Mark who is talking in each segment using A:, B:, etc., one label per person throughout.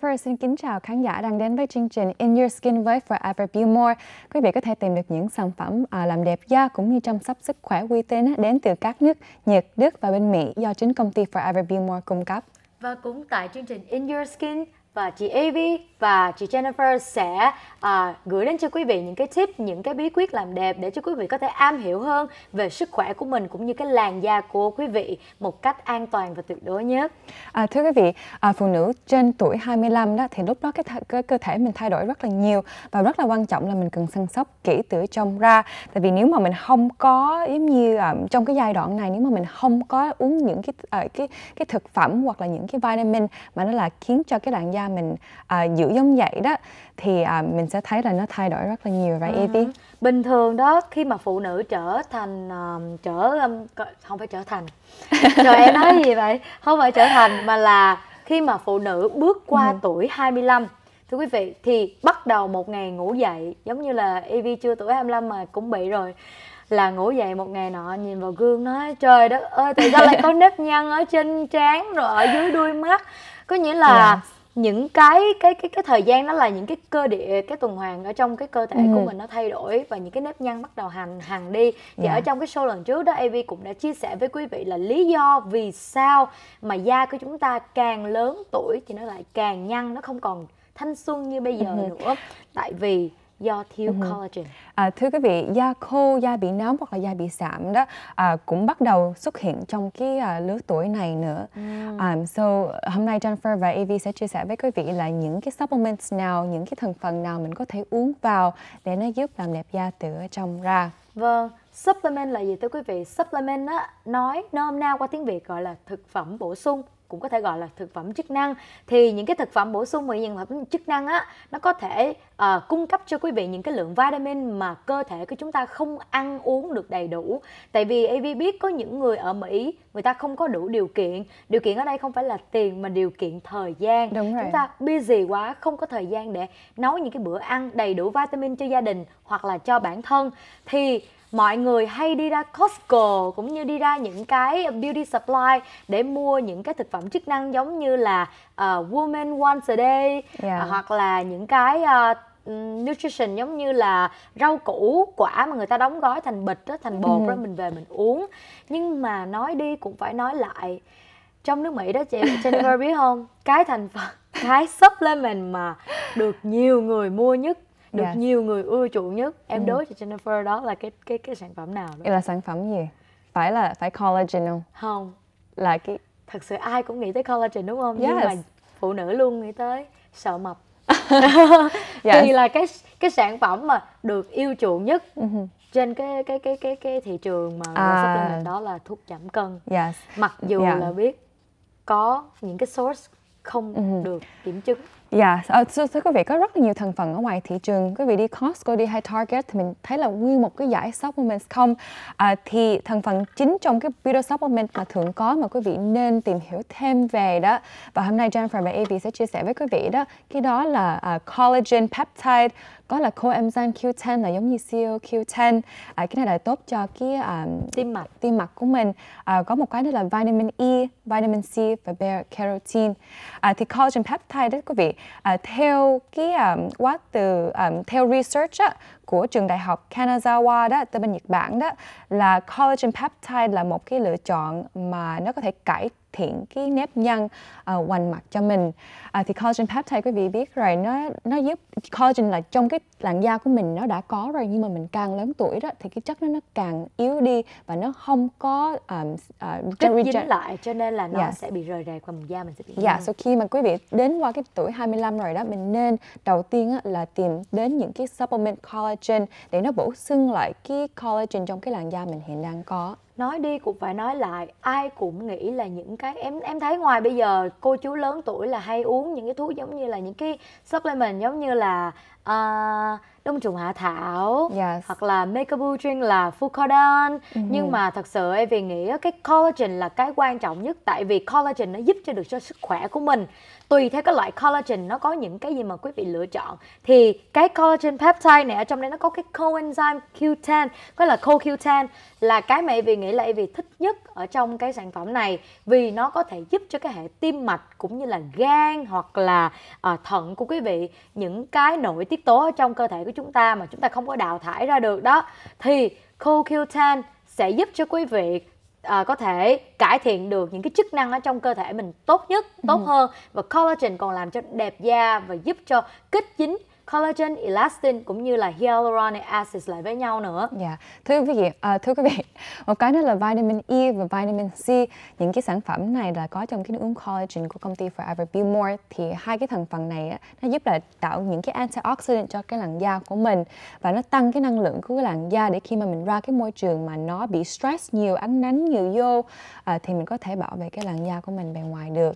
A: Jennifer xin kính chào khán giả đang đến với chương trình In Your Skin với Forever Beauty Quý vị có thể tìm được những sản phẩm à, làm đẹp da cũng như chăm sóc sức khỏe uy tín đến từ các nước Nhật, Đức và bên Mỹ do chính công ty Forever Beauty cung cấp.
B: Và cũng tại chương trình In Your Skin, và chị Evie và chị Jennifer sẽ à, gửi đến cho quý vị những cái tip, những cái bí quyết làm đẹp để cho quý vị có thể am hiểu hơn về sức khỏe của mình cũng như cái làn da của quý vị một cách an toàn và tuyệt đối nhất.
A: À, thưa quý vị, à, phụ nữ trên tuổi 25 đó thì lúc đó cái, th- cái cơ thể mình thay đổi rất là nhiều và rất là quan trọng là mình cần săn sóc kỹ từ trong ra. Tại vì nếu mà mình không có giống như à, trong cái giai đoạn này nếu mà mình không có uống những cái à, cái cái thực phẩm hoặc là những cái vitamin mà nó là khiến cho cái làn da da mình uh, à, giữ giống vậy đó thì uh, mình sẽ thấy là nó thay đổi rất là nhiều right uh-huh. Bình thường đó khi mà phụ nữ trở thành uh, trở um, không phải trở thành.
B: Trời em nói gì vậy? Không phải trở thành mà là khi mà phụ nữ bước qua uh-huh. tuổi 25 thưa quý vị thì bắt đầu một ngày ngủ dậy giống như là EV chưa tuổi 25 mà cũng bị rồi là ngủ dậy một ngày nọ nhìn vào gương nói trời đất ơi tại sao lại có nếp nhăn ở trên trán rồi ở dưới đuôi mắt có nghĩa là yeah. Dạ những cái cái cái cái thời gian đó là những cái cơ địa cái tuần hoàn ở trong cái cơ thể ừ. của mình nó thay đổi và những cái nếp nhăn bắt đầu hành hàng đi thì yeah. Dạ. ở trong cái show lần trước đó AV cũng đã chia sẻ với quý vị là lý do vì sao mà da của chúng ta càng lớn tuổi thì nó lại càng nhăn nó không còn thanh xuân như bây giờ ừ. nữa tại vì do thiếu uh-huh. collagen?
A: À, thưa quý vị, da khô, da bị nám hoặc là da bị sạm đó à, cũng bắt đầu xuất hiện trong cái à, lứa tuổi này nữa. Mm. Um, so hôm nay Jennifer và Evie sẽ chia sẻ với quý vị là những cái supplements nào, những cái thành phần nào mình có thể uống vào để nó giúp làm đẹp da từ trong ra. Vâng, supplement là gì thưa quý vị? Supplement đó nói nôm
B: na qua tiếng Việt gọi là thực phẩm bổ sung cũng có thể gọi là thực phẩm chức năng thì những cái thực phẩm bổ sung và những thực phẩm chức năng á nó có thể uh, cung cấp cho quý vị những cái lượng vitamin mà cơ thể của chúng ta không ăn uống được đầy đủ tại vì AV biết có những người ở Mỹ người ta không có đủ điều kiện điều kiện ở đây không phải là tiền mà điều kiện thời gian Đúng rồi. chúng ta busy quá không có thời gian để nấu những cái bữa ăn đầy đủ vitamin cho gia đình hoặc là cho bản thân thì mọi người hay đi ra Costco cũng như đi ra những cái beauty supply để mua những cái thực phẩm chức năng giống như là uh, woman once a day yeah. Dạ. uh, ờ, hoặc là những cái uh, nutrition giống như là rau củ quả mà người ta đóng gói thành bịch đó thành bột đó ừ. mình về mình uống nhưng mà nói đi cũng phải nói lại trong nước mỹ đó chị Jennifer biết không cái thành phần cái supplement mà được nhiều người mua nhất được yeah. nhiều người ưa chuộng nhất em ừ. đối cho Jennifer đó là cái cái cái sản phẩm nào đó? là sản
A: phẩm gì phải là phải collagen không không là cái thật
B: sự ai cũng nghĩ tới collagen đúng không yes. nhưng mà phụ nữ luôn nghĩ tới sợ mập
A: yes. thì là
B: cái cái sản phẩm mà được yêu chuộng nhất uh-huh. trên cái cái cái cái cái thị trường mà à. Uh, đó là thuốc giảm cân
A: yes. mặc dù yeah. là
B: biết có những cái source không uh-huh. được kiểm chứng
A: Dạ, yeah, ờ, thưa, thưa quý vị có rất là nhiều thành phần ở ngoài thị trường. Quý vị đi Costco đi hay Target thì mình thấy là nguyên một cái giải supplements không, uh, thì thành phần chính trong cái video supplement mà thường có mà quý vị nên tìm hiểu thêm về đó. Và hôm nay Jennifer và Avi sẽ chia sẻ với quý vị đó, cái đó là uh, collagen peptide có là coenzyme Q10 là giống như CoQ10 e à, cái này là tốt cho cái à, tim mạch tim mạch của mình à, có một cái nữa là vitamin E vitamin C và beta carotene à, thì collagen peptide đấy quý vị à, theo cái à, um, quá từ um, theo research á, của trường đại học Kanazawa đó từ bên Nhật Bản đó là collagen peptide là một cái lựa chọn mà nó có thể cải thiện cái nếp nhăn uh, ờ, quanh mặt cho mình uh, thì collagen peptide quý vị biết rồi nó nó giúp collagen là trong cái làn da của mình nó đã có rồi nhưng mà mình càng lớn tuổi đó thì cái chất nó nó càng yếu đi và nó không có um, uh, chất dính lại
B: cho nên là nó yeah. Dạ. sẽ bị rời rạc và màu da mình sẽ bị dạ yeah, so
A: khi mà quý vị đến qua cái tuổi 25 rồi đó mình nên đầu tiên là tìm đến những cái supplement collagen để nó bổ sung lại cái collagen trong cái làn da mình hiện đang có nói đi cũng phải nói lại ai
B: cũng nghĩ là những cái em em thấy ngoài bây giờ cô chú lớn tuổi là hay uống những cái thuốc giống như là những cái supplement giống như là uh, 다 아, đông trùng hạ thảo yes. hoặc là Megabutin là Fucodan mm-hmm. Ừ. nhưng mà thật sự em vì nghĩ cái collagen là cái quan trọng nhất tại vì collagen nó giúp cho được cho sức khỏe của mình tùy theo cái loại collagen nó có những cái gì mà quý vị lựa chọn thì cái collagen peptide này ở trong đây nó có cái coenzyme Q10 có là CoQ10 là cái mà em Evie nghĩ là em Evie thích nhất ở trong cái sản phẩm này vì nó có thể giúp cho cái hệ tim mạch cũng như là gan hoặc là uh, thận của quý vị những cái nội tiết tố ở trong cơ thể của của chúng ta mà chúng ta không có đào thải ra được đó thì CoQ10 sẽ giúp cho quý vị à, có thể cải thiện được những cái chức năng ở trong cơ thể mình tốt nhất tốt ừ. hơn và collagen còn làm cho đẹp da và giúp cho kích dính collagen, elastin cũng như là hyaluronic acid lại với nhau nữa. Dạ, yeah.
A: thưa quý vị, à, thưa quý vị, một cái nữa là vitamin E và vitamin C. Những cái sản phẩm này là có trong cái nước uống collagen của công ty Forever Be More thì hai cái thành phần này á, nó giúp là tạo những cái antioxidant cho cái làn da của mình và nó tăng cái năng lượng của cái làn da để khi mà mình ra cái môi trường mà nó bị stress nhiều, ánh nắng nhiều vô à, thì mình có thể bảo vệ cái làn da của mình bề ngoài được.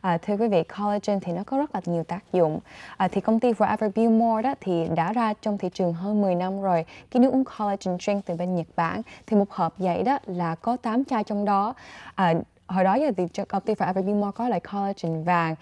A: À, thưa quý vị, collagen thì nó có rất là nhiều tác dụng. À, thì công ty Forever Be More Evermore đó thì đã ra trong thị trường hơn 10 năm rồi. Cái nước uống collagen drink từ bên Nhật Bản thì một hộp vậy đó là có 8 chai trong đó. À, hồi đó giờ thì công ty phải Evermore có lại collagen vàng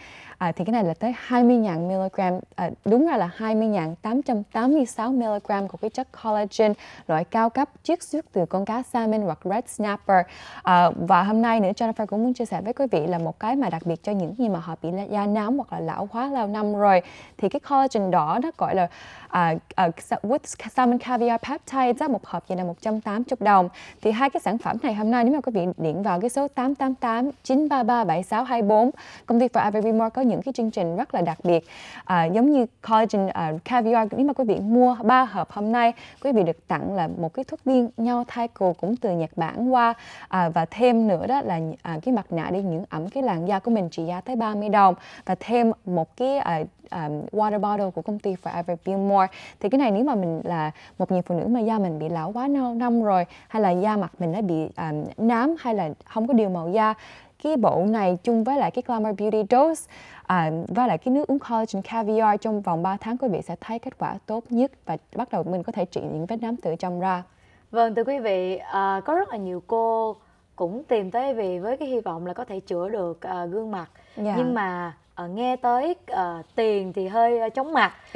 A: à, thì cái này là tới 20.000 mg à, đúng ra là 20.886 mg của cái chất collagen loại cao cấp chiết xuất từ con cá salmon hoặc red snapper à, và hôm nay nữa Jennifer cũng muốn chia sẻ với quý vị là một cái mà đặc biệt cho những gì mà họ bị da nám hoặc là lão hóa lâu năm rồi thì cái collagen đỏ nó gọi là à, à, with salmon caviar peptide đó một hộp vậy là 180 đồng thì hai cái sản phẩm này hôm nay nếu mà quý vị điện vào cái số 888 933 7624 công ty for Ivory More có những những cái chương trình rất là đặc biệt à, giống như collagen à, caviar nếu mà quý vị mua ba hộp hôm nay quý vị được tặng là một cái thuốc viên nhau thai cừu cũng từ Nhật Bản qua à, và thêm nữa đó là à, cái mặt nạ đi những ẩm cái làn da của mình trị giá tới 30 đồng và thêm một cái à, um, water bottle của công ty Forever more thì cái này nếu mà mình là một người phụ nữ mà da mình bị lão quá lâu năm rồi hay là da mặt mình đã bị um, nám hay là không có điều màu da cái bộ này chung với lại cái Glamour Beauty Dose à, và lại cái nước uống collagen caviar trong vòng 3 tháng quý vị sẽ thấy kết quả tốt nhất và bắt đầu mình có thể trị những vết nám từ trong ra.
B: Vâng thưa quý vị, à, có rất là nhiều cô cũng tìm tới vì với cái hy vọng là có thể chữa được à, gương mặt yeah. Dạ. nhưng mà uh, nghe tới uh, tiền thì hơi uh, chóng mặt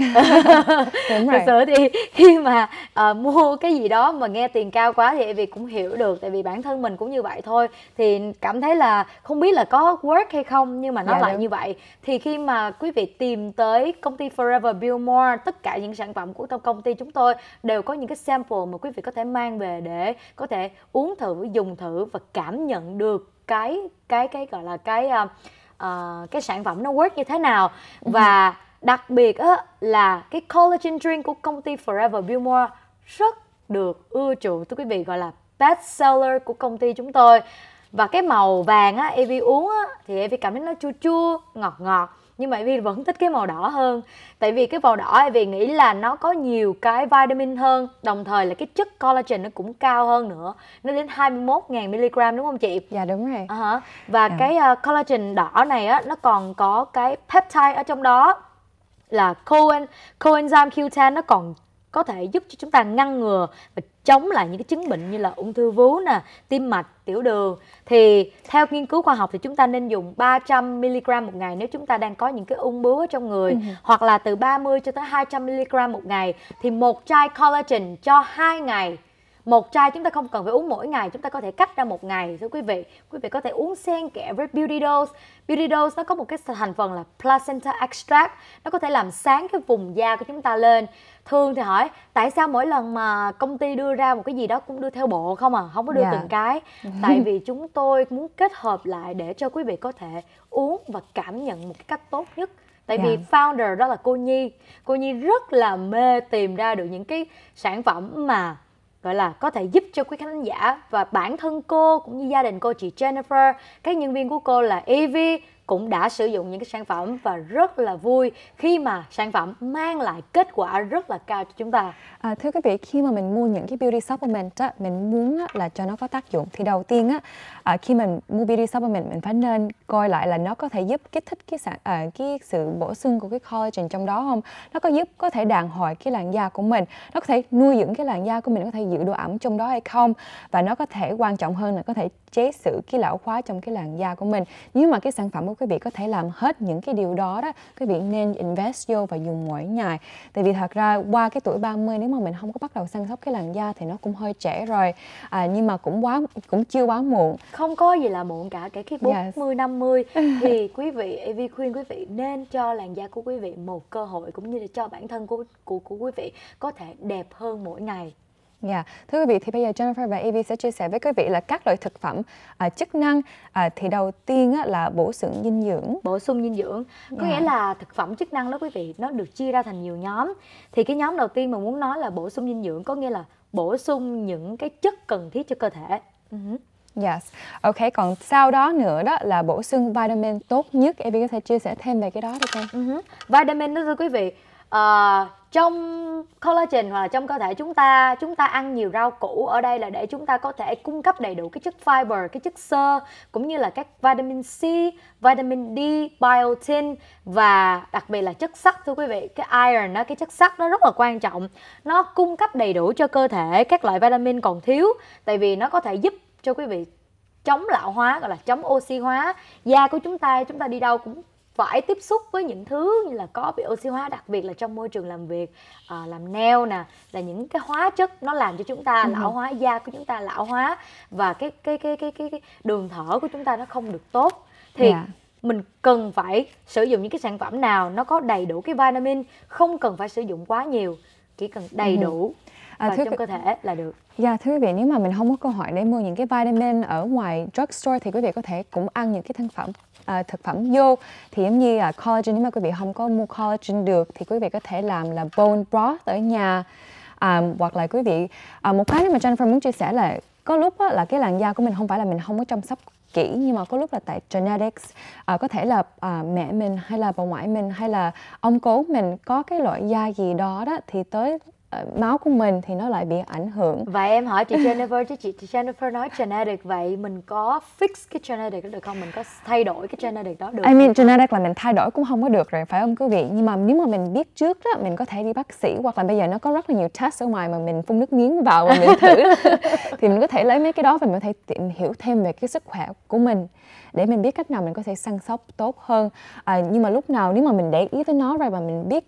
B: thật sự thì khi mà uh, mua cái gì đó mà nghe tiền cao quá thì vì cũng hiểu được tại vì bản thân mình cũng như vậy thôi thì cảm thấy là không biết là có work hay không nhưng mà nó dạ, lại đúng. như vậy thì khi mà quý vị tìm tới công ty Forever Billmore tất cả những sản phẩm của công ty chúng tôi đều có những cái sample mà quý vị có thể mang về để có thể uống thử dùng thử và cảm nhận được cái cái cái gọi là cái uh, uh, cái sản phẩm nó work như thế nào và đặc biệt á, là cái collagen drink của công ty Forever Billmore rất được ưa chuộng thưa quý vị gọi là best seller của công ty chúng tôi và cái màu vàng á Evie uống á, thì Evie cảm thấy nó chua chua ngọt ngọt nhưng mà Ivy vẫn thích cái màu đỏ hơn tại vì cái màu đỏ Ivy nghĩ là nó có nhiều cái vitamin hơn đồng thời là cái chất collagen nó cũng cao hơn nữa nó đến 21.000 mg đúng không chị dạ đúng rồi uh-huh. và à. cái uh, collagen đỏ này á nó còn có cái peptide ở trong đó là coen coenzyme Q10 nó còn có thể giúp cho chúng ta ngăn ngừa và chống lại những cái chứng bệnh như là ung thư vú nè, tim mạch, tiểu đường. Thì theo nghiên cứu khoa học thì chúng ta nên dùng 300 mg một ngày nếu chúng ta đang có những cái ung bướu ở trong người ừ. hoặc là từ 30 cho tới 200 mg một ngày thì một chai collagen cho 2 ngày một chai chúng ta không cần phải uống mỗi ngày chúng ta có thể cách ra một ngày thưa quý vị quý vị có thể uống xen kẽ với beauty dose beauty dose nó có một cái thành phần là placenta extract nó có thể làm sáng cái vùng da của chúng ta lên thương thì hỏi tại sao mỗi lần mà công ty đưa ra một cái gì đó cũng đưa theo bộ không à không có đưa yeah. Dạ. từng cái tại vì chúng tôi muốn kết hợp lại để cho quý vị có thể uống và cảm nhận một cách tốt nhất tại yeah. Dạ. vì founder đó là cô nhi cô nhi rất là mê tìm ra được những cái sản phẩm mà gọi là có thể giúp cho quý khán giả và bản thân cô cũng như gia đình cô chị Jennifer, các nhân viên của cô là Evie, cũng đã sử dụng những cái sản phẩm và rất là vui
A: khi mà sản phẩm mang lại kết quả rất là cao cho chúng ta. À, thưa quý vị, khi mà mình mua những cái beauty supplement á, mình muốn á, là cho nó có tác dụng thì đầu tiên á, à, khi mình mua beauty supplement mình phải nên coi lại là nó có thể giúp kích thích cái sản à, cái sự bổ sung của cái collagen trong đó không? Nó có giúp có thể đàn hồi cái làn da của mình, nó có thể nuôi dưỡng cái làn da của mình, nó có thể giữ độ ẩm trong đó hay không? Và nó có thể quan trọng hơn là có thể chế sự cái lão hóa trong cái làn da của mình. Nếu mà cái sản phẩm của quý vị có thể làm hết những cái điều đó đó quý vị nên invest vô và dùng mỗi ngày tại vì thật ra qua cái tuổi 30 nếu mà mình không có bắt đầu săn sóc cái làn da thì nó cũng hơi trẻ rồi à, nhưng mà cũng quá cũng chưa quá muộn không có gì là
B: muộn cả kể khi 40 yes. 50 thì quý vị Evie khuyên quý vị nên cho làn da của quý vị một cơ hội cũng như là cho bản thân của của của quý vị có thể đẹp hơn mỗi ngày
A: Dạ, yeah. thưa quý vị thì bây giờ Jennifer và Evie sẽ chia sẻ với quý vị là các loại thực phẩm à, chức năng à, thì đầu tiên á, là bổ sung dinh dưỡng. Bổ sung dinh dưỡng. Có yeah. Dạ. nghĩa là thực phẩm chức
B: năng đó quý vị nó được chia ra thành nhiều nhóm. Thì cái nhóm đầu tiên mà muốn nói là bổ sung dinh dưỡng có nghĩa là bổ sung những cái chất cần thiết cho cơ thể. Uh-huh.
A: Yes. Ok, còn sau đó nữa đó là bổ sung vitamin tốt nhất. Evie có thể chia sẻ thêm về cái đó được không? Uh-huh. Vitamin đó thưa quý vị, uh, trong collagen hoặc là trong cơ thể chúng ta chúng
B: ta ăn nhiều rau củ ở đây là để chúng ta có thể cung cấp đầy đủ cái chất fiber cái chất xơ cũng như là các vitamin C vitamin D biotin và đặc biệt là chất sắt thưa quý vị cái iron đó cái chất sắt nó rất là quan trọng nó cung cấp đầy đủ cho cơ thể các loại vitamin còn thiếu tại vì nó có thể giúp cho quý vị chống lão hóa gọi là chống oxy hóa da của chúng ta chúng ta đi đâu cũng phải tiếp xúc với những thứ như là có bị oxy hóa đặc biệt là trong môi trường làm việc à, làm neo nè là những cái hóa chất nó làm cho chúng ta ừ. lão hóa da của chúng ta lão hóa và cái cái cái cái cái, cái đường thở của chúng ta nó không được tốt thì yeah dạ. mình cần phải sử dụng những cái sản phẩm nào nó có đầy đủ cái vitamin không cần phải sử dụng quá nhiều chỉ cần đầy ừ. đủ
A: à, và trong cơ thể là được Dạ thưa quý vị, nếu mà mình không có cơ hội để mua những cái vitamin ở ngoài drugstore thì quý vị có thể cũng ăn những cái sản phẩm à, thực phẩm vô thì giống như à, collagen nếu mà quý vị không có mua collagen được thì quý vị có thể làm là bone broth ở nhà à, hoặc là quý vị à, một cái mà Jennifer muốn chia sẻ là có lúc á, là cái làn da của mình không phải là mình không có chăm sóc kỹ nhưng mà có lúc là tại genetics à, có thể là à, mẹ mình hay là bà ngoại mình hay là ông cố mình có cái loại da gì đó đó thì tới Ờ, máu của mình thì nó lại bị ảnh hưởng và em hỏi chị Jennifer
B: chứ chị, chị Jennifer nói genetic vậy mình có fix cái genetic đó được không mình có thay đổi cái genetic đó được I mean
A: genetic là mình thay đổi cũng không có được rồi phải không quý vị nhưng mà nếu mà mình biết trước đó mình có thể đi bác sĩ hoặc là bây giờ nó có rất là nhiều test ở ngoài mà mình phun nước miếng vào và mình thử thì mình có thể lấy mấy cái đó và mình có thể tìm hiểu thêm về cái sức khỏe của mình để mình biết cách nào mình có thể săn sóc tốt hơn à, nhưng mà lúc nào nếu mà mình để ý tới nó rồi và mình biết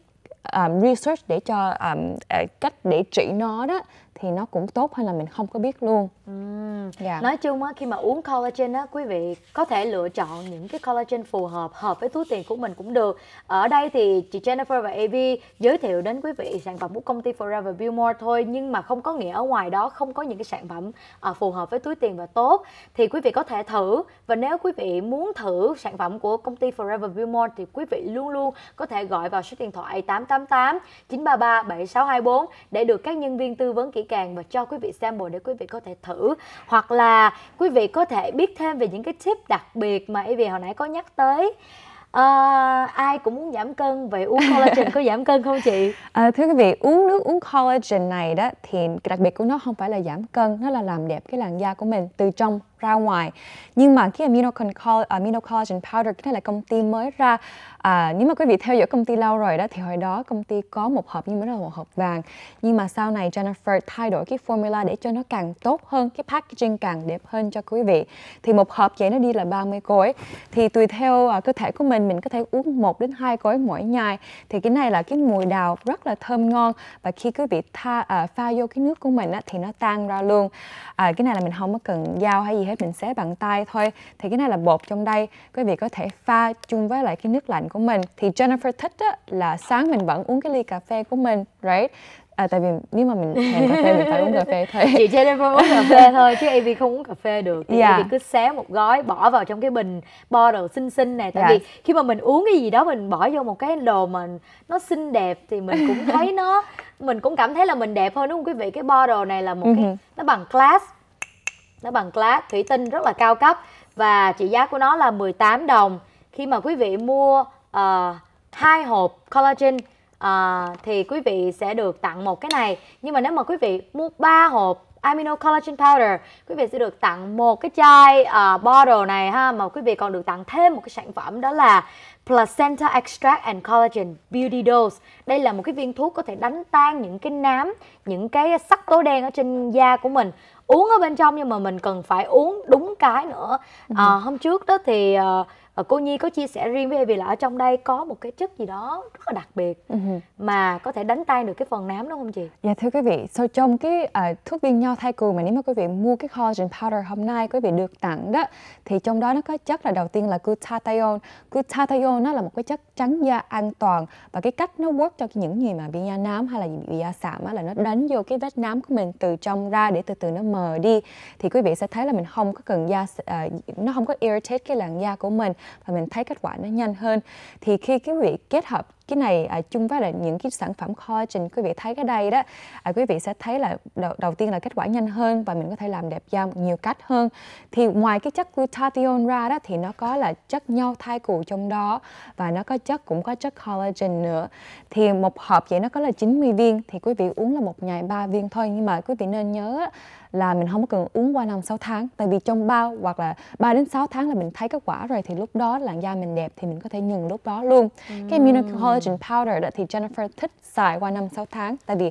A: um, research để cho um, à, cách để trị nó đó thì nó cũng tốt hơn là mình không có biết luôn uhm. dạ. nói
B: chung á khi mà uống collagen á quý vị có thể lựa chọn những cái collagen phù hợp hợp với túi tiền của mình cũng được ở đây thì chị Jennifer và Evie giới thiệu đến quý vị sản phẩm của công ty Forever Billmore thôi nhưng mà không có nghĩa ở ngoài đó không có những cái sản phẩm à, phù hợp với túi tiền và tốt thì quý vị có thể thử và nếu quý vị muốn thử sản phẩm của công ty Forever Billmore thì quý vị luôn luôn có thể gọi vào số điện thoại 888 933 7624 để được các nhân viên tư vấn kỹ kỹ càng và cho quý vị sample để quý vị có thể thử hoặc là quý vị có thể biết thêm về những cái tip đặc biệt mà Evie hồi nãy có nhắc tới À, ai cũng muốn giảm cân vậy uống collagen có
A: giảm cân không chị? À, thưa quý vị uống nước uống collagen này đó thì đặc biệt của nó không phải là giảm cân nó là làm đẹp cái làn da của mình từ trong ra ngoài nhưng mà cái à, amino collagen powder cái này là công ty mới ra à, nếu mà quý vị theo dõi công ty lâu rồi đó thì hồi đó công ty có một hộp nhưng mà là một hộp vàng nhưng mà sau này Jennifer thay đổi cái formula để cho nó càng tốt hơn cái packaging càng đẹp hơn cho quý vị thì một hộp vậy nó đi là 30 gói thì tùy theo à, cơ thể của mình mình có thể uống một đến hai gói mỗi ngày thì cái này là cái mùi đào rất là thơm ngon và khi quý vị tha, à, pha vô cái nước của mình á, thì nó tan ra luôn à, cái này là mình không có cần dao hay gì hết hết mình xé bằng tay thôi thì cái này là bột trong đây quý vị có thể pha chung với lại cái nước lạnh của mình thì Jennifer thích á, là sáng mình vẫn uống cái ly cà phê của mình right à tại vì nếu mà mình thèm cà phê mình phải uống cà phê thôi chị
B: Jennifer uống cà phê
A: thôi chứ AV không uống cà phê được thì yeah. Dạ. cứ xé một gói bỏ
B: vào trong cái bình bo đồ xinh xinh này tại yes. Dạ. vì khi mà mình uống cái gì đó mình bỏ vô một cái đồ mà nó xinh đẹp thì mình cũng thấy nó mình cũng cảm thấy là mình đẹp hơn đúng không quý vị cái bo đồ này là một ừ. cái nó bằng glass nó bằng glass thủy tinh rất là cao cấp và trị giá của nó là 18 đồng khi mà quý vị mua ờ, hai uh, hộp collagen uh, thì quý vị sẽ được tặng một cái này nhưng mà nếu mà quý vị mua 3 hộp amino collagen powder quý vị sẽ được tặng một cái chai uh, bottle này ha mà quý vị còn được tặng thêm một cái sản phẩm đó là placenta extract and collagen beauty dose đây là một cái viên thuốc có thể đánh tan những cái nám những cái sắc tố đen ở trên da của mình uống ở bên trong nhưng mà mình cần phải uống đúng cái nữa ừ. à, hôm trước đó thì uh, Ờ, cô nhi có chia sẻ riêng với em vì là ở trong đây có một cái chất gì đó rất là đặc biệt ừ mà có thể đánh tan được cái phần nám đúng không chị
A: dạ thưa quý vị so trong cái uh, thuốc viên nho thai cừu mà nếu mà quý vị mua cái collagen powder hôm nay quý vị được tặng đó thì trong đó nó có chất là đầu tiên là glutathione glutathione nó là một cái chất trắng da an toàn và cái cách nó work cho những người mà bị da nám hay là bị da sạm là nó đánh vô cái vết nám của mình từ trong ra để từ từ nó mờ đi thì quý vị sẽ thấy là mình không có cần da uh, nó không có irritate cái làn da của mình và mình thấy kết quả nó nhanh hơn thì khi cái việc kết hợp cái này à, chung với lại những cái sản phẩm collagen quý vị thấy cái đây đó à, quý vị sẽ thấy là đầu, đầu tiên là kết quả nhanh hơn và mình có thể làm đẹp da nhiều cách hơn thì ngoài cái chất glutathione ra đó thì nó có là chất nhau thai cù trong đó và nó có chất cũng có chất collagen nữa thì một hộp vậy nó có là 90 viên thì quý vị uống là một ngày ba viên thôi nhưng mà quý vị nên nhớ là mình không có cần uống qua năm sáu tháng tại vì trong bao hoặc là 3 đến 6 tháng là mình thấy kết quả rồi thì lúc đó làn da mình đẹp thì mình có thể ngừng lúc đó luôn ừ. cái immunocollagen collagen ừ. powder đó thì Jennifer thích xài qua năm 6 tháng tại vì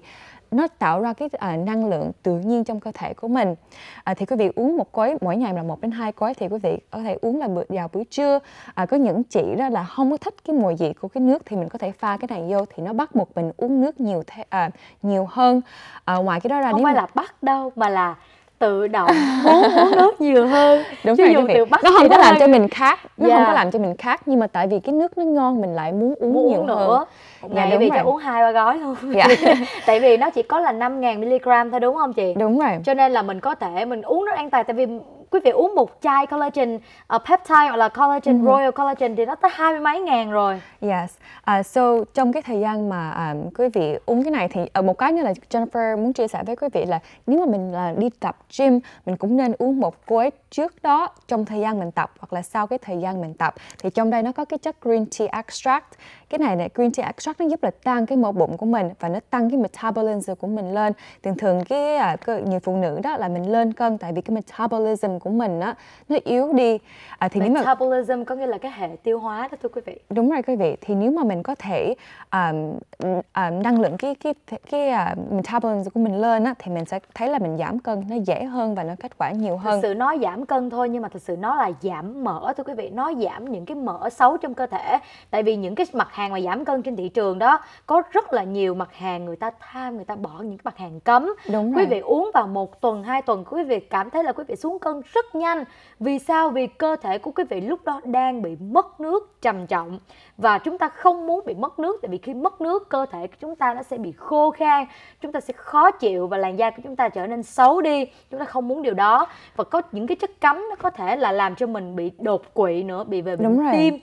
A: nó tạo ra cái à, năng lượng tự nhiên trong cơ thể của mình à, thì quý vị uống một gói mỗi ngày là một đến hai gói thì quý vị có thể uống là bữa vào buổi trưa à, có những chị đó là không có thích cái mùi vị của cái nước thì mình có thể pha cái này vô thì nó bắt một mình uống nước nhiều thế, à, nhiều hơn à, ngoài cái đó ra không phải mà... là bắt đâu
B: mà là tự động muốn uống nước
A: nhiều hơn đúng chứ rồi, dùng từ bắt nó không có làm cho mình khác nó yeah. không có làm cho mình khác nhưng mà tại vì cái nước nó ngon mình lại muốn uống muốn nhiều uống nữa. hơn dạ, ngày dạ, vì chỉ uống
B: hai ba gói thôi dạ. tại vì nó chỉ có là 5.000 mg thôi đúng không chị đúng rồi cho nên là mình có thể mình uống nó an toàn tại vì quý vị uống một chai collagen uh, peptide hoặc là collagen uh-huh. royal collagen thì nó tới hai mươi mấy ngàn rồi
A: yes uh, so trong cái thời gian mà um, quý vị uống cái này thì uh, một cái nữa là Jennifer muốn chia sẻ với quý vị là nếu mà mình là đi tập gym mình cũng nên uống một cuối trước đó trong thời gian mình tập hoặc là sau cái thời gian mình tập thì trong đây nó có cái chất green tea extract cái này này green tea extract nó giúp là tăng cái mỡ bụng của mình và nó tăng cái metabolism của mình lên thường thường cái à, người phụ nữ đó là mình lên cân tại vì cái metabolism của mình á nó yếu đi à, thì metabolism
B: nếu mà có nghĩa là cái hệ tiêu hóa đó thưa quý vị
A: đúng rồi quý vị thì nếu mà mình có thể um, um, năng lượng cái cái cái, cái à, uh, metabolism của mình lên á thì mình sẽ thấy là mình giảm cân nó dễ hơn và nó kết quả nhiều hơn thực sự
B: nó giảm cân thôi nhưng mà thực sự nó là giảm mỡ thưa quý vị nó giảm những cái mỡ xấu trong cơ thể tại vì những cái mặt hàng mà giảm cân trên thị trường đó có rất là nhiều mặt hàng người ta tham người ta bỏ những cái mặt hàng cấm Đúng rồi. quý vị uống vào một tuần hai tuần quý vị cảm thấy là quý vị xuống cân rất nhanh vì sao vì cơ thể của quý vị lúc đó đang bị mất nước trầm trọng và chúng ta không muốn bị mất nước tại vì khi mất nước cơ thể của chúng ta nó sẽ bị khô khan chúng ta sẽ khó chịu và làn da của chúng ta trở nên xấu đi chúng ta không muốn điều đó và có những cái chất cấm nó có thể là làm cho mình bị
A: đột quỵ nữa bị về bệnh tim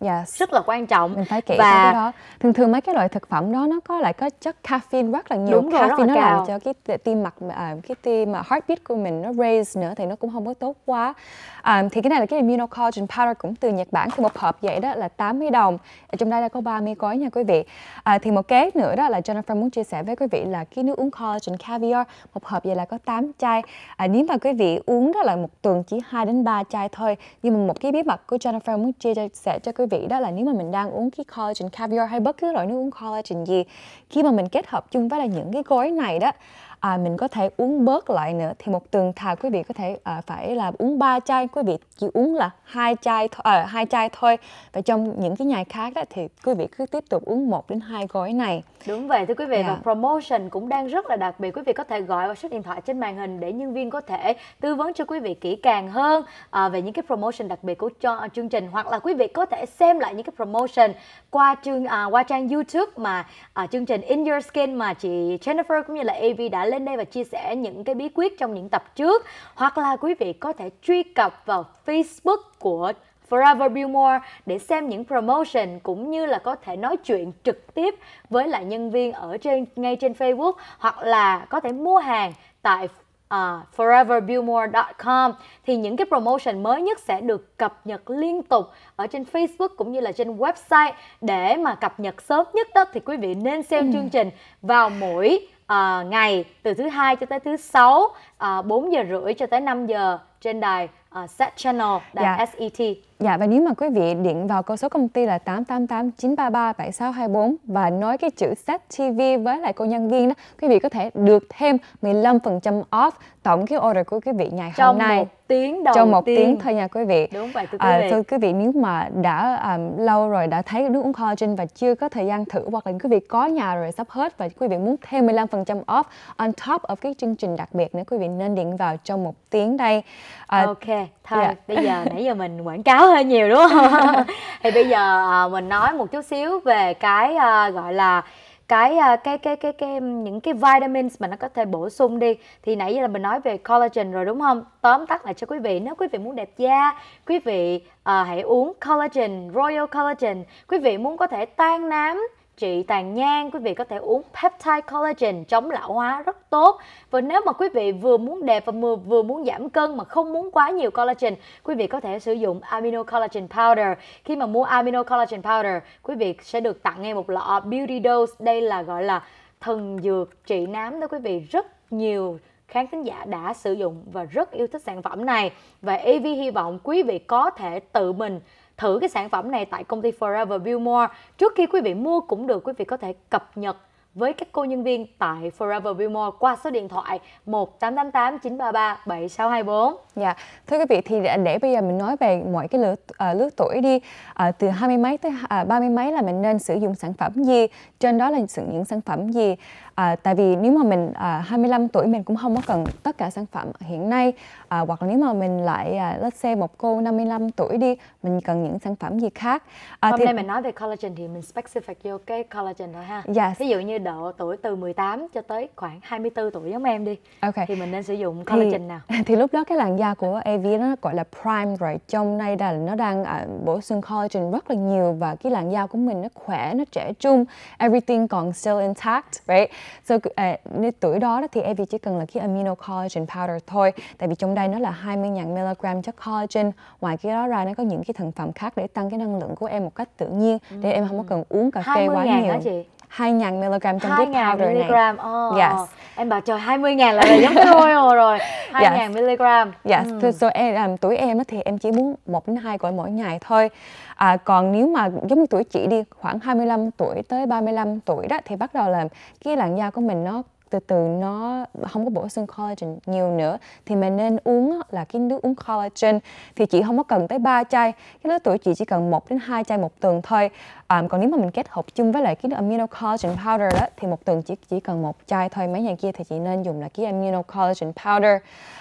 A: yes. rất là quan trọng mình phải kỹ và cái đó thường thường mấy cái loại thực phẩm đó nó có lại có chất caffeine rất là nhiều Đúng caffeine rồi, caffeine nó cao. làm cho cái tim mạch à, cái tim mà heartbeat của mình nó raise nữa thì nó cũng không có tốt quá à, thì cái này là cái immunocollagen powder cũng từ Nhật Bản thì một hộp vậy đó là 80 đồng ở trong đây là có 30 gói nha quý vị à, thì một cái nữa đó là Jennifer muốn chia sẻ với quý vị là cái nước uống collagen caviar một hộp vậy là có 8 chai à, nếu mà quý vị uống đó là một tuần chỉ 2 đến 3 chai thôi nhưng mà một cái bí mật của Jennifer muốn chia sẻ cho quý vị đó là nếu mà mình đang uống cái collagen caviar hay bất cứ loại nước uống collagen gì khi mà mình kết hợp chung với là những cái gói này đó à, mình có thể uống bớt lại nữa thì một tuần thà quý vị có thể à, phải là uống ba chai quý vị chỉ uống là hai chai à, hai chai thôi và trong những cái ngày khác đó thì quý vị cứ tiếp tục uống một đến hai gói này đúng vậy thưa quý vị yeah. và dạ. promotion cũng đang rất là đặc biệt quý vị có thể gọi vào số điện
B: thoại trên màn hình để nhân viên có thể tư vấn cho quý vị kỹ càng hơn à, về những cái promotion đặc biệt của cho à, chương trình hoặc là quý vị có thể xem lại những cái promotion qua chương à, qua trang YouTube mà à, chương trình In Your Skin mà chị Jennifer cũng như là Av đã lên đây và chia sẻ những cái bí quyết trong những tập trước hoặc là quý vị có thể truy cập vào Facebook của Forever More để xem những promotion cũng như là có thể nói chuyện trực tiếp với lại nhân viên ở trên ngay trên Facebook hoặc là có thể mua hàng tại uh, à, foreverbillmore.com thì những cái promotion mới nhất sẽ được cập nhật liên tục ở trên Facebook cũng như là trên website để mà cập nhật sớm nhất đó thì quý vị nên xem ừ. chương trình vào mỗi à, ngày từ thứ hai cho tới thứ sáu à, ờ, 4 giờ rưỡi cho tới 5 giờ trên đài uh, Set Channel, đài dạ. SET.
A: Dạ và nếu mà quý vị điện vào câu số công ty là 888 933 7624 và nói cái chữ Set TV với lại cô nhân viên đó, quý vị có thể được thêm 15% off tổng cái order của quý vị ngày trong hôm nay một tiếng đầu trong một tiên. tiếng thôi nha quý vị đúng vậy thưa quý à, vị, à, thưa quý vị nếu mà đã um, lâu rồi đã thấy nước uống collagen và chưa có thời gian thử hoặc là quý vị có nhà rồi sắp hết và quý vị muốn thêm 15% off on top of cái chương trình đặc biệt nữa quý vị nên điện vào trong một tiếng đây à, ok thôi yeah. Dạ. bây giờ nãy
B: giờ mình quảng cáo hơi nhiều đúng không thì bây giờ uh, mình nói một chút xíu về cái uh, gọi là cái à, cái cái cái cái những cái vitamins mà nó có thể bổ sung đi thì nãy giờ là mình nói về collagen rồi đúng không tóm tắt lại cho quý vị nếu quý vị muốn đẹp da quý vị uh, hãy uống collagen royal collagen quý vị muốn có thể tan nám trị tàn nhang quý vị có thể uống peptide collagen chống lão hóa rất tốt và nếu mà quý vị vừa muốn đẹp và vừa, vừa muốn giảm cân mà không muốn quá nhiều collagen quý vị có thể sử dụng amino collagen powder khi mà mua amino collagen powder quý vị sẽ được tặng ngay một lọ beauty dose đây là gọi là thần dược trị nám đó quý vị rất nhiều khán thính giả đã sử dụng và rất yêu thích sản phẩm này và Evie hy vọng quý vị có thể tự mình thử cái sản phẩm này tại công ty Forever Billmore. Trước khi quý vị mua cũng được, quý vị có thể cập nhật với các cô nhân viên tại Forever Wilmore qua số điện thoại 1888 933 7624.
A: Dạ, thưa quý vị thì để, để bây giờ mình nói về mọi cái lứa uh, lứa tuổi đi uh, từ hai mươi mấy tới ờ, ba uh, mươi mấy là mình nên sử dụng sản phẩm gì, trên đó là sử những sản phẩm gì. Uh, tại vì nếu mà mình uh, 25 tuổi mình cũng không có cần tất cả sản phẩm hiện nay uh, hoặc là nếu mà mình lại uh, let's say một cô 55 tuổi đi mình cần những sản phẩm gì khác. Uh, Hôm thì... nay mình
B: nói về collagen thì mình specific vô cái collagen đó ha. Dạ. Yes. Ví dụ như độ tuổi từ 18 cho tới khoảng 24 tuổi giống em đi OK. thì mình nên sử dụng collagen thì, nào
A: thì lúc đó cái làn da của AV nó gọi là prime rồi trong đây là nó đang à, bổ sung collagen rất là nhiều và cái làn da của mình nó khỏe nó trẻ trung everything còn still intact right so à, nên tuổi đó, đó thì AV chỉ cần là cái amino collagen powder thôi tại vì trong đây nó là 20.000 mg chất collagen ngoài cái đó ra nó có những cái thành phẩm khác để tăng cái năng lượng của em một cách tự nhiên để em không có cần uống cà phê quá nhiều. Hả chị? 2.000 mg trong 2 cái powder mg. này. Oh, yes.
B: Em bảo trời 20 ngàn là giống ừ. thôi hồ rồi. 2 yes. mg. Yes. Mm. So, so
A: em, um, tuổi em thì em chỉ muốn 1 đến 2 gói mỗi ngày thôi. À, còn nếu mà giống như tuổi chị đi khoảng 25 tuổi tới 35 tuổi đó thì bắt đầu là cái làn da của mình nó từ từ nó không có bổ sung collagen nhiều nữa thì mình nên uống là cái nước uống collagen thì chị không có cần tới 3 chai cái lứa tuổi chị chỉ cần 1 đến 2 chai một tuần thôi Um, còn nếu mà mình kết hợp chung với lại cái amino collagen powder đó thì một tuần chỉ chỉ cần một chai thôi mấy nhà kia thì chị nên dùng là cái amino collagen powder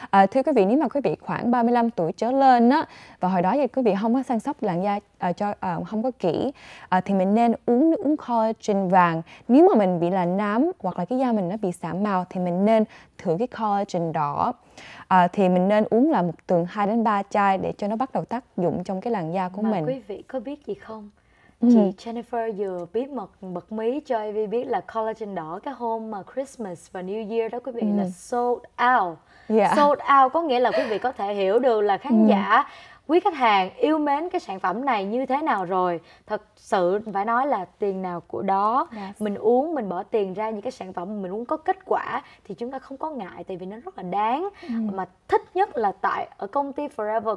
A: à, thưa quý vị nếu mà quý vị khoảng 35 tuổi trở lên á và hồi đó thì quý vị không có săn sóc làn da à, cho à, không có kỹ à, thì mình nên uống nước uống collagen vàng nếu mà mình bị là nám hoặc là cái da mình nó bị sạm màu thì mình nên thử cái collagen đỏ à, thì mình nên uống là một tuần 2 đến 3 chai để cho nó bắt đầu tác dụng trong cái làn da của mà mình quý
B: vị có biết gì không Chị ừ. Jennifer vừa bí mật bật mí cho AV biết là collagen đỏ cái hôm mà Christmas và New Year đó quý vị ừ. là sold out. Yeah. Dạ. Sold out có nghĩa là quý vị có thể hiểu được là khán ừ. giả quý khách hàng yêu mến cái sản phẩm này như thế nào rồi thật sự phải nói là tiền nào của đó yes. Dạ. mình uống mình bỏ tiền ra những cái sản phẩm mình uống có kết quả thì chúng ta không có ngại tại vì nó rất là đáng ừ. mà thích nhất là tại ở công ty Forever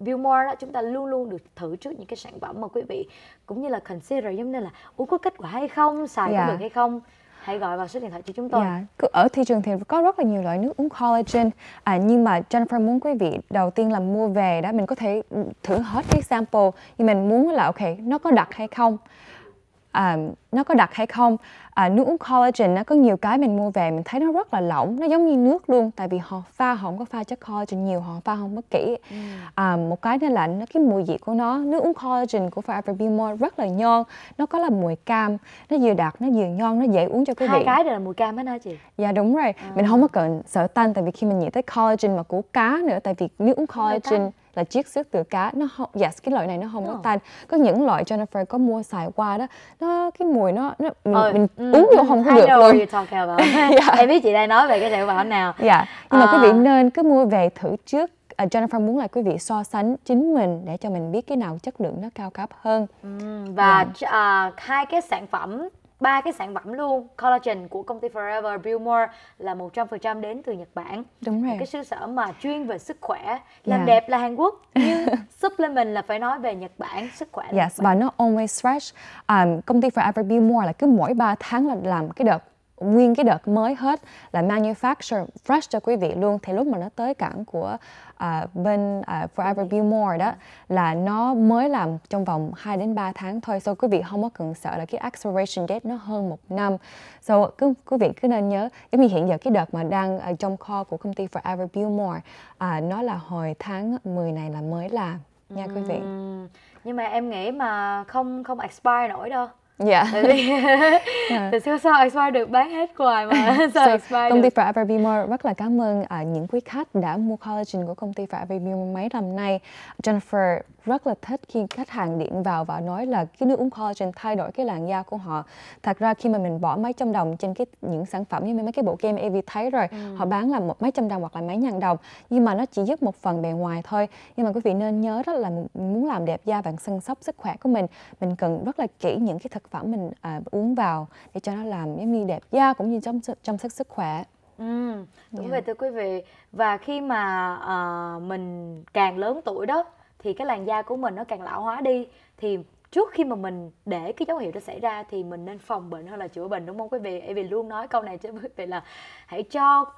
B: Viewmore đó, chúng ta luôn luôn được thử trước những cái sản phẩm mà quý vị cũng như là consider giống như là uống có kết quả hay không xài yeah. có dạ. được hay không hãy gọi vào số điện thoại của chúng tôi. Yeah.
A: Dạ, ở thị trường thì có rất là nhiều loại nước uống collagen à, nhưng mà Jennifer muốn quý vị đầu tiên là mua về đó mình có thể thử hết cái sample nhưng mình muốn là ok nó có đặc hay không. À, nó có đặc hay không à, nước uống collagen nó có nhiều cái mình mua về mình thấy nó rất là lỏng nó giống như nước luôn tại vì họ pha họ không có pha chất collagen nhiều họ pha không bất kỹ ừ. à, một cái nữa là nó cái mùi vị của nó nước uống collagen của Forever Be More rất là nhon nó có là mùi cam nó vừa đặc nó vừa nhon nó dễ uống cho quý vị hai cái đều
B: là mùi cam hết hả chị
A: dạ đúng rồi à. mình không có cần sợ tan tại vì khi mình nghĩ tới collagen mà của cá nữa tại vì nước uống collagen là chiết xuất từ cá nó không yes dạ, cái loại này nó không oh. có ờ. tanh có những loại Jennifer có mua xài qua đó nó cái mùi mùi nó, nó mình, ừ. mình ừ. uống vô ừ, không, không được luôn
B: yeah. Dạ. em biết chị đang nói về cái sản phẩm nào
A: dạ nhưng mà quý vị à. nên cứ mua về thử trước uh, Jennifer muốn là quý vị so sánh chính mình để cho mình biết cái nào chất lượng nó cao cấp hơn. Ừ, và yeah. Dạ.
B: uh, à, hai cái sản phẩm ba cái sản phẩm luôn collagen của công ty Forever Billmore là 100% đến từ Nhật Bản đúng rồi Một cái xứ sở mà chuyên về sức khỏe làm yeah. Dạ. đẹp là Hàn Quốc nhưng supplement là phải nói về Nhật Bản sức khỏe
A: yes, và nó always fresh um, công ty Forever Billmore là cứ mỗi 3 tháng là làm cái đợt nguyên cái đợt mới hết là manufacture fresh cho quý vị luôn thì lúc mà nó tới cảng của uh, bên uh, Forever More đó là nó mới làm trong vòng 2 đến 3 tháng thôi so quý vị không có cần sợ là cái expiration date nó hơn một năm so cứ quý vị cứ nên nhớ giống như hiện giờ cái đợt mà đang uh, trong kho của công ty Forever Billmore uh, nó là hồi tháng 10 này là mới làm nha quý vị
B: nhưng mà em nghĩ mà không không expire nổi đâu
A: Dạ. dạ.
B: Tại sao sao Expire được bán hết hoài mà sao so, Expire Công ty
A: Forever Be More rất là cảm ơn uh, những quý khách đã mua collagen của công ty Forever Be More mấy năm nay. Jennifer rất là thích khi khách hàng điện vào và nói là cái nước uống collagen thay đổi cái làn da của họ thật ra khi mà mình bỏ mấy trăm đồng trên cái những sản phẩm như mấy cái bộ kem AV thấy rồi ừ. họ bán là một mấy trăm đồng hoặc là mấy ngàn đồng nhưng mà nó chỉ giúp một phần bề ngoài thôi nhưng mà quý vị nên nhớ rất là muốn làm đẹp da và săn sóc sức khỏe của mình mình cần rất là kỹ những cái thực phẩm mình à, uống vào để cho nó làm giống như đẹp da cũng như chăm chăm sóc sức khỏe
B: Ừ, đúng yeah. Dạ. vậy thưa quý vị và khi mà uh, mình càng lớn tuổi đó thì cái làn da của mình nó càng lão hóa đi thì trước khi mà mình để cái dấu hiệu đó xảy ra thì mình nên phòng bệnh hơn là chữa bệnh đúng không quý vị? Em vì luôn nói câu này cho quý vị là hãy cho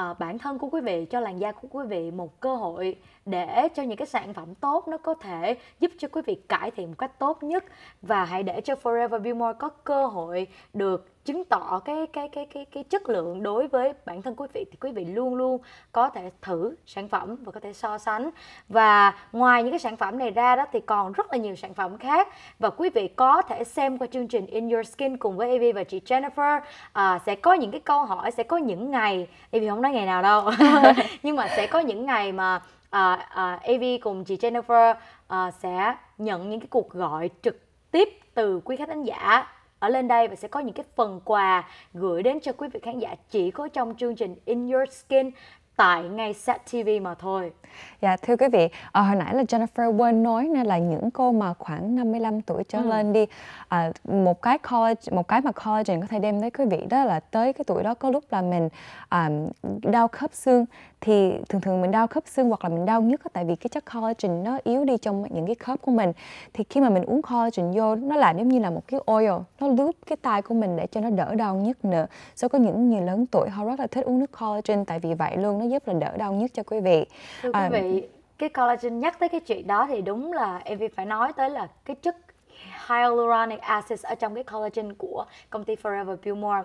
B: uh, bản thân của quý vị cho làn da của quý vị một cơ hội để cho những cái sản phẩm tốt nó có thể giúp cho quý vị cải thiện một cách tốt nhất và hãy để cho Forever Be More có cơ hội được chứng tỏ cái cái cái cái cái chất lượng đối với bản thân quý vị thì quý vị luôn luôn có thể thử sản phẩm và có thể so sánh và ngoài những cái sản phẩm này ra đó thì còn rất là nhiều sản phẩm khác và quý vị có thể xem qua chương trình In Your Skin cùng với Evie và chị Jennifer à, sẽ có những cái câu hỏi sẽ có những ngày Evie không nói ngày nào đâu nhưng mà sẽ có những ngày mà à, à, Evie cùng chị Jennifer à, sẽ nhận những cái cuộc gọi trực tiếp từ quý khách khán giả ở lên đây và sẽ có những cái phần quà gửi đến cho quý vị khán giả chỉ có trong chương trình In Your Skin tại ngay Set TV mà thôi.
A: Dạ thưa quý vị, à, hồi nãy là Jennifer quên nói nên là những cô mà khoảng 55 tuổi trở ừ. lên đi à, một cái college một cái mà collagen có thể đem tới quý vị đó là tới cái tuổi đó có lúc là mình à, đau khớp xương thì thường thường mình đau khớp xương hoặc là mình đau nhức tại vì cái chất collagen nó yếu đi trong những cái khớp của mình thì khi mà mình uống collagen vô nó là giống như là một cái oil nó lướt cái tay của mình để cho nó đỡ đau nhất nữa so có những người lớn tuổi họ rất là thích uống nước collagen tại vì vậy luôn nó giúp là đỡ đau nhất cho quý vị thưa quý à, vị à,
B: cái collagen nhắc tới cái chuyện đó thì đúng là em phải nói tới là cái chất hyaluronic acid ở trong cái collagen của công ty Forever Pure More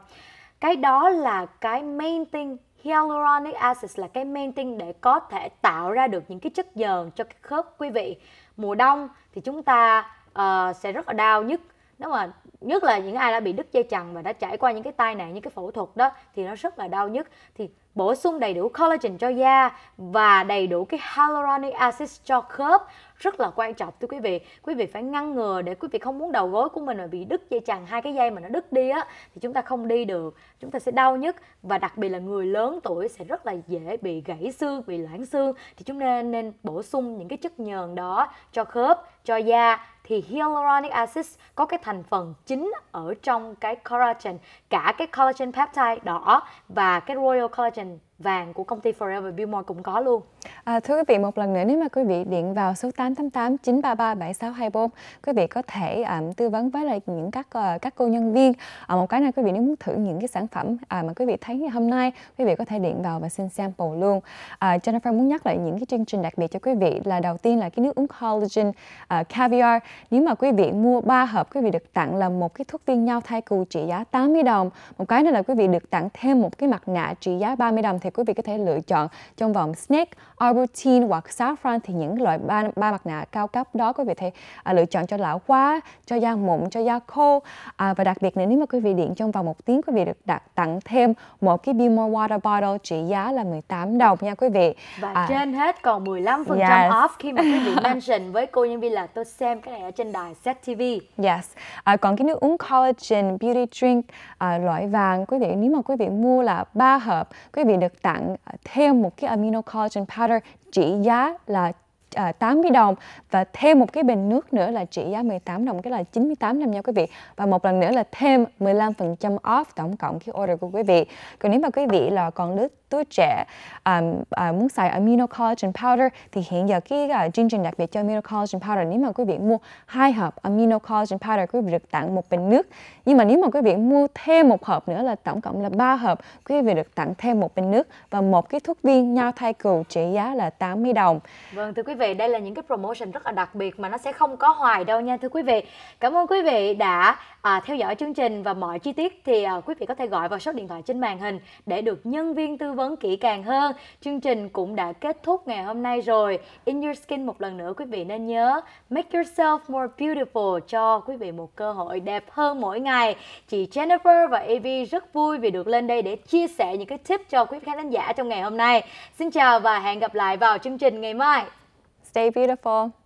B: cái đó là cái main thing hyaluronic acid là cái main thing để có thể tạo ra được những cái chất dờn cho cái khớp quý vị mùa đông thì chúng ta uh, sẽ rất là đau nhất, nếu mà nhất là những ai đã bị đứt dây chằng và đã trải qua những cái tai nạn những cái phẫu thuật đó thì nó rất là đau nhất. thì bổ sung đầy đủ collagen cho da và đầy đủ cái hyaluronic acid cho khớp rất là quan trọng thưa quý vị quý vị phải ngăn ngừa để quý vị không muốn đầu gối của mình mà bị đứt dây chằng hai cái dây mà nó đứt đi á thì chúng ta không đi được chúng ta sẽ đau nhất và đặc biệt là người lớn tuổi sẽ rất là dễ bị gãy xương bị loãng xương thì chúng ta nên bổ sung những cái chất nhờn đó cho khớp cho da thì hyaluronic acid có cái thành phần chính ở trong cái collagen cả cái collagen peptide đỏ và cái royal collagen vàng của công ty Forever Billmore cũng có luôn.
A: À, thưa quý vị, một lần nữa nếu mà quý vị điện vào số 888 933 7624, quý vị có thể um, tư vấn với lại những các uh, các cô nhân viên. À, một cái này quý vị nếu muốn thử những cái sản phẩm à, mà quý vị thấy hôm nay, quý vị có thể điện vào và xin sample luôn. À, Jennifer muốn nhắc lại những cái chương trình đặc biệt cho quý vị là đầu tiên là cái nước uống collagen uh, caviar. Nếu mà quý vị mua 3 hộp, quý vị được tặng là một cái thuốc viên nhau thai cừu trị giá 80 đồng. Một cái nữa là quý vị được tặng thêm một cái mặt nạ trị giá 30 đồng thì quý vị có thể lựa chọn trong vòng snake, arbutin hoặc saffron thì những loại ba, ba mặt nạ cao cấp đó quý vị thể à, lựa chọn cho lão hóa, cho da mụn, cho da khô à, và đặc biệt nữa nếu mà quý vị điện trong vòng một tiếng quý vị được đặt tặng thêm một cái Be More Water Bottle trị giá là 18 đồng nha quý vị và à, trên hết còn 15% yes. off
B: khi mà quý vị mention với cô nhân viên là tôi xem cái này ở trên đài Set TV
A: yes à, còn cái nước uống collagen beauty drink à, loại vàng quý vị nếu mà quý vị mua là ba hộp quý vị được được tặng ờ, thêm một cái amino collagen powder trị giá là À, ờ, 80 đồng và thêm một cái bình nước nữa là trị giá 18 đồng cái là 98 đồng nha quý vị và một lần nữa là thêm 15% off tổng cộng cái order của quý vị còn nếu mà quý vị là còn đứt tuổi trẻ um, à, muốn xài amino collagen powder thì hiện giờ cái uh, chương trình đặc biệt cho amino collagen powder nếu mà quý vị mua hai hộp amino collagen powder quý vị được tặng một bình nước nhưng mà nếu mà quý vị mua thêm một hộp nữa là tổng cộng là ba hộp quý vị được tặng thêm một bình nước và một cái thuốc viên nhau thai cừu trị giá là 80 đồng
B: vâng thưa quý vị đây là những cái promotion rất là đặc biệt mà nó sẽ không có hoài đâu nha thưa quý vị cảm ơn quý vị đã à, theo dõi chương trình và mọi chi tiết thì à, quý vị có thể gọi vào số điện thoại trên màn hình để được nhân viên tư vấn vấn kỹ càng hơn. Chương trình cũng đã kết thúc ngày hôm nay rồi. In Your Skin một lần nữa quý vị nên nhớ make yourself more beautiful cho quý vị một cơ hội đẹp hơn mỗi ngày. Chị Jennifer và Evie rất vui vì được lên đây để chia sẻ những cái tip cho quý khán giả trong ngày hôm nay. Xin chào và hẹn gặp lại vào chương trình ngày mai. Stay beautiful.